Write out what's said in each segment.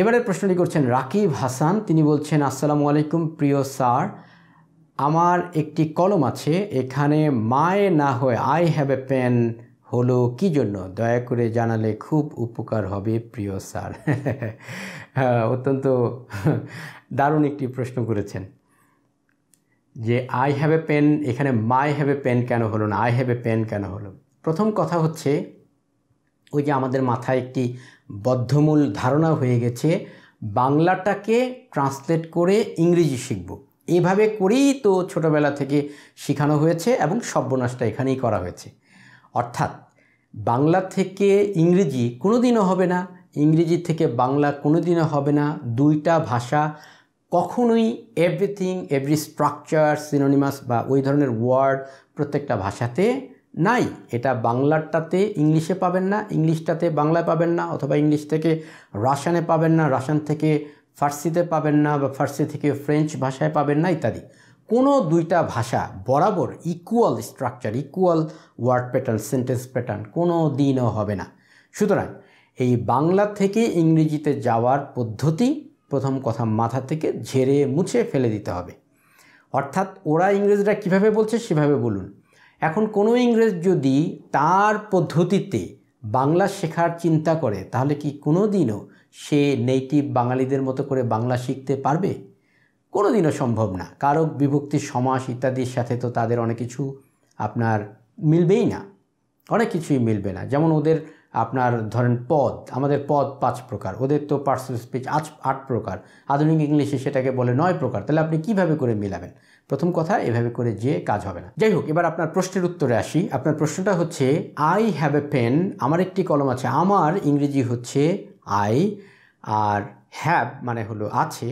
এবারে প্রশ্নটি করছেন রাকিব হাসান তিনি বলছেন আসসালামু আলাইকুম প্রিয় স্যার আমার একটি কলম আছে এখানে মায়ে না হয়ে আই হ্যাভ এ পেন হলো কি জন্য দয়া করে জানালে খুব উপকার হবে প্রিয় স্যার হ্যাঁ, অত্যন্ত দারুণ একটি প্রশ্ন করেছেন যে আই হ্যাভ এ পেন এখানে মাই হ্যাভ এ পেন কেন হলো না আই হ্যাভ এ পেন কেন হলো প্রথম কথা হচ্ছে ওই যে আমাদের মাথায় একটি বদ্ধমূল ধারণা হয়ে গেছে বাংলাটাকে ট্রান্সলেট করে ইংরেজি শিখব এইভাবে করেই তো ছোটোবেলা থেকে শেখানো হয়েছে এবং সর্বনাশটা এখানেই করা হয়েছে অর্থাৎ বাংলা থেকে ইংরেজি কোনো দিনও হবে না ইংরেজি থেকে বাংলা কোনো দিনও হবে না দুইটা ভাষা কখনোই এভরিথিং এভরি স্ট্রাকচার সিনোনিমাস বা ওই ধরনের ওয়ার্ড প্রত্যেকটা ভাষাতে নাই এটা বাংলাটাতে ইংলিশে পাবেন না ইংলিশটাতে বাংলায় পাবেন না অথবা ইংলিশ থেকে রাশানে পাবেন না রাশান থেকে ফার্সিতে পাবেন না বা ফার্সি থেকে ফ্রেঞ্চ ভাষায় পাবেন না ইত্যাদি কোনো দুইটা ভাষা বরাবর equal structure equal word pattern sentence pattern কোনো দিনও হবে না সুতরাং এই বাংলা থেকে ইংরেজিতে যাওয়ার পদ্ধতি প্রথম কথা মাথা থেকে ঝেড়ে মুছে ফেলে দিতে হবে অর্থাৎ ওরা ইংরেজরা কিভাবে বলছে সেভাবে বলুন এখন কোনো ইংরেজ যদি তার পদ্ধতিতে বাংলা শেখার চিন্তা করে তাহলে কি কোনো দিনও সে নেইটিভ বাঙালিদের মতো করে বাংলা শিখতে পারবে কোনো দিনও সম্ভব না কারক বিভক্তি সমাস ইত্যাদির সাথে তো তাদের অনেক কিছু আপনার মিলবেই না অনেক কিছুই মিলবে না যেমন ওদের আপনার ধরেন পদ আমাদের পদ পাঁচ প্রকার ওদের তো পার্সোনাল স্পিচ আজ আট প্রকার আধুনিক ইংলিশে সেটাকে বলে নয় প্রকার তাহলে আপনি কিভাবে করে মিলাবেন প্রথম কথা এভাবে করে যে কাজ হবে না যাই হোক এবার আপনার প্রশ্নের উত্তরে আসি আপনার প্রশ্নটা হচ্ছে আই হ্যাভ এ পেন আমার একটি কলম আছে আমার ইংরেজি হচ্ছে আই আর হ্যাভ মানে হলো আছে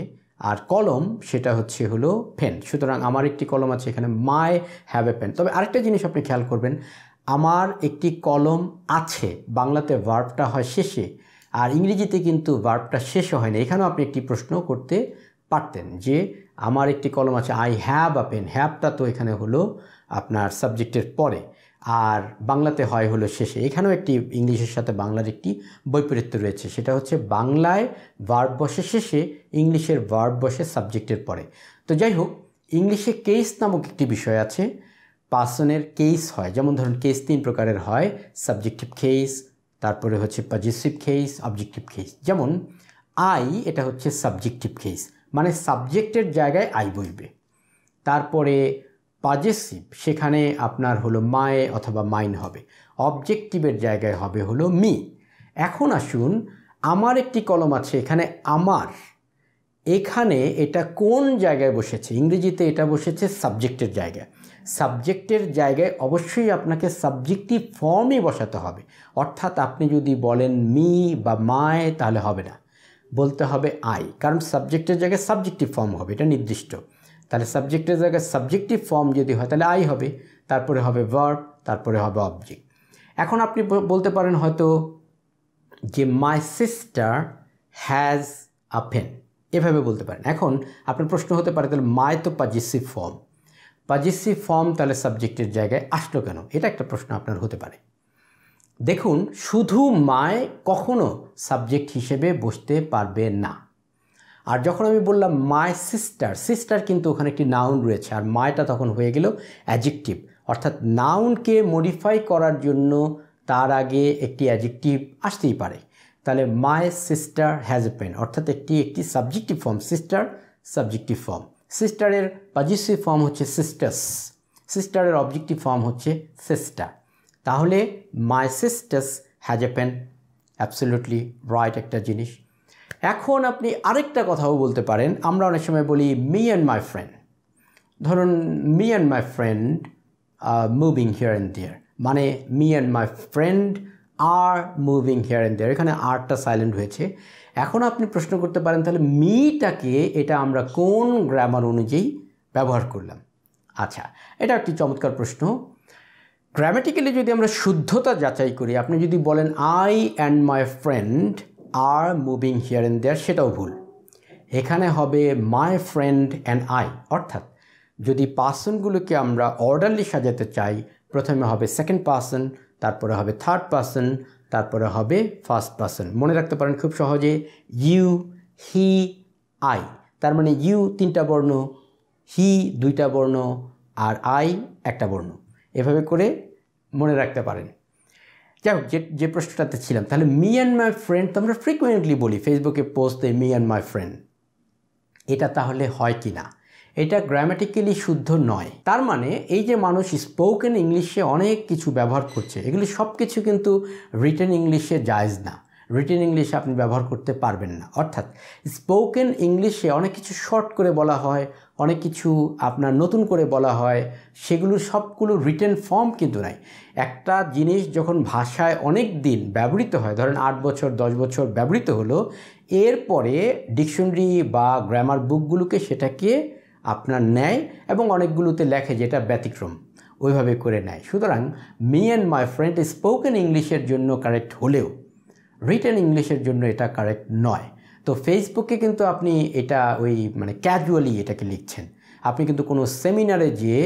আর কলম সেটা হচ্ছে হলো পেন সুতরাং আমার একটি কলম আছে এখানে মাই হ্যাভ এ পেন তবে আরেকটা জিনিস আপনি খেয়াল করবেন আমার একটি কলম আছে বাংলাতে ভার্বটা হয় শেষে আর ইংরেজিতে কিন্তু ভার্বটা শেষ হয় না এখানেও আপনি একটি প্রশ্ন করতে পারতেন যে আমার একটি কলম আছে আই হ্যাভ আ পেন হ্যাভটা তো এখানে হলো আপনার সাবজেক্টের পরে আর বাংলাতে হয় হলো শেষে এখানেও একটি ইংলিশের সাথে বাংলার একটি বৈপরীত্য রয়েছে সেটা হচ্ছে বাংলায় ভার্ব বসে শেষে ইংলিশের ভার্ব বসে সাবজেক্টের পরে তো যাই হোক ইংলিশে কেস নামক একটি বিষয় আছে পার্সনের কেস হয় যেমন ধরুন কেস তিন প্রকারের হয় সাবজেক্টিভ কেস তারপরে হচ্ছে পজিটিভ কেস অবজেক্টিভ কেস যেমন আই এটা হচ্ছে সাবজেক্টিভ কেস মানে সাবজেক্টের জায়গায় আই বসবে তারপরে পাজেসিভ সেখানে আপনার হলো মায়ে অথবা মাইন হবে অবজেক্টিভের জায়গায় হবে হলো মি এখন আসুন আমার একটি কলম আছে এখানে আমার এখানে এটা কোন জায়গায় বসেছে ইংরেজিতে এটা বসেছে সাবজেক্টের জায়গায় সাবজেক্টের জায়গায় অবশ্যই আপনাকে সাবজেক্টিভ ফর্মে বসাতে হবে অর্থাৎ আপনি যদি বলেন মি বা মায় তাহলে হবে না বলতে হবে আই কারণ সাবজেক্টের জায়গায় সাবজেক্টিভ ফর্ম হবে এটা নির্দিষ্ট তাহলে সাবজেক্টের জায়গায় সাবজেক্টিভ ফর্ম যদি হয় তাহলে আই হবে তারপরে হবে ভার্ব তারপরে হবে অবজেক্ট এখন আপনি বলতে পারেন হয়তো যে মাই সিস্টার হ্যাজ আ ফেন এভাবে বলতে পারেন এখন আপনার প্রশ্ন হতে পারে তাহলে মায় তো পাজিসিভ ফর্ম জিসি ফর্ম তাহলে সাবজেক্টের জায়গায় আসলো কেন এটা একটা প্রশ্ন আপনার হতে পারে দেখুন শুধু মায় কখনো সাবজেক্ট হিসেবে বসতে পারবে না আর যখন আমি বললাম মাই সিস্টার সিস্টার কিন্তু ওখানে একটি নাউন রয়েছে আর মায়টা তখন হয়ে গেল অ্যাজেকটিভ অর্থাৎ নাউনকে মডিফাই করার জন্য তার আগে একটি অ্যাজেকটিভ আসতেই পারে তাহলে my sister has a pen অর্থাৎ একটি একটি subjective form sister subjective form সিস্টারের পজিটিভ ফর্ম হচ্ছে সিস্টারস সিস্টারের অবজেক্টিভ ফর্ম হচ্ছে সিস্টার তাহলে my sisters has a pen absolutely right একটা জিনিস এখন আপনি আরেকটা কথাও বলতে পারেন আমরা অনেক সময় বলি মি অ্যান্ড মাই ফ্রেন্ড ধরুন me and my friend moving here and there মানে me and my friend are moving here and there এখানে আরটা সাইলেন্ট হয়েছে এখন আপনি প্রশ্ন করতে পারেন তাহলে মিটাকে এটা আমরা কোন গ্রামার অনুযায়ী ব্যবহার করলাম আচ্ছা এটা একটি চমৎকার প্রশ্ন গ্রামেটিক্যালি যদি আমরা শুদ্ধতা যাচাই করি আপনি যদি বলেন I and my friend are moving here and there সেটাও ভুল এখানে হবে মাই ফ্রেন্ড অ্যান্ড আই অর্থাৎ যদি পার্সনগুলোকে আমরা অর্ডারলি সাজাতে চাই প্রথমে হবে সেকেন্ড পার্সন তারপরে হবে থার্ড পার্সন তারপরে হবে ফার্স্ট পার্সন মনে রাখতে পারেন খুব সহজে ইউ হি আই তার মানে ইউ তিনটা বর্ণ হি দুইটা বর্ণ আর আই একটা বর্ণ এভাবে করে মনে রাখতে পারেন যাই হোক যে যে প্রশ্নটাতে ছিলাম তাহলে মি অ্যান্ড মাই ফ্রেন্ড তো আমরা ফ্রিকুয়েন্টলি বলি ফেসবুকে পোস্ট দে মি অ্যান্ড মাই ফ্রেন্ড এটা তাহলে হয় কি না এটা গ্রামাটিক্যালি শুদ্ধ নয় তার মানে এই যে মানুষ স্পোকেন ইংলিশে অনেক কিছু ব্যবহার করছে এগুলি সব কিছু কিন্তু রিটেন ইংলিশে জায়জ না রিটেন ইংলিশে আপনি ব্যবহার করতে পারবেন না অর্থাৎ স্পোকেন ইংলিশে অনেক কিছু শর্ট করে বলা হয় অনেক কিছু আপনার নতুন করে বলা হয় সেগুলো সবগুলো রিটেন ফর্ম কিন্তু নাই একটা জিনিস যখন ভাষায় অনেক দিন ব্যবহৃত হয় ধরেন আট বছর দশ বছর ব্যবহৃত হলো এরপরে ডিকশনারি বা গ্রামার বুকগুলোকে সেটাকে আপনার নেয় এবং অনেকগুলোতে লেখে যেটা ব্যতিক্রম ওইভাবে করে নেয় সুতরাং me and my friend spoken ইংলিশের জন্য কারেক্ট হলেও রিটেন ইংলিশের জন্য এটা কারেক্ট নয় তো ফেসবুকে কিন্তু আপনি এটা ওই মানে ক্যাজুয়ালি এটাকে লিখছেন আপনি কিন্তু কোনো সেমিনারে যেয়ে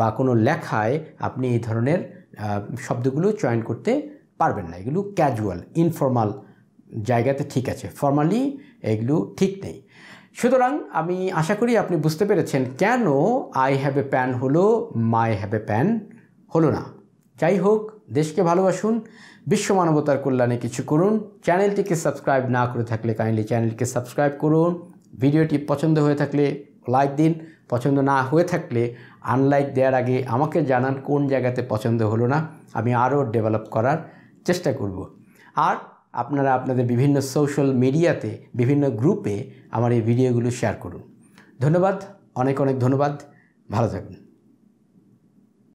বা কোনো লেখায় আপনি এই ধরনের শব্দগুলো চয়ন করতে পারবেন না এগুলো ক্যাজুয়াল ইনফর্মাল জায়গাতে ঠিক আছে ফর্মালি এগুলো ঠিক নেই সুতরাং আমি আশা করি আপনি বুঝতে পেরেছেন কেন আই হ্যাভ এ প্যান হলো মাই হ্যাভ এ প্যান হলো না যাই হোক দেশকে ভালোবাসুন বিশ্ব মানবতার কল্যাণে কিছু করুন চ্যানেলটিকে সাবস্ক্রাইব না করে থাকলে কাইন্ডলি চ্যানেলটিকে সাবস্ক্রাইব করুন ভিডিওটি পছন্দ হয়ে থাকলে লাইক দিন পছন্দ না হয়ে থাকলে আনলাইক দেওয়ার আগে আমাকে জানান কোন জায়গাতে পছন্দ হলো না আমি আরও ডেভেলপ করার চেষ্টা করব আর আপনারা আপনাদের বিভিন্ন সোশ্যাল মিডিয়াতে বিভিন্ন গ্রুপে আমার এই ভিডিওগুলো শেয়ার করুন ধন্যবাদ অনেক অনেক ধন্যবাদ ভালো থাকুন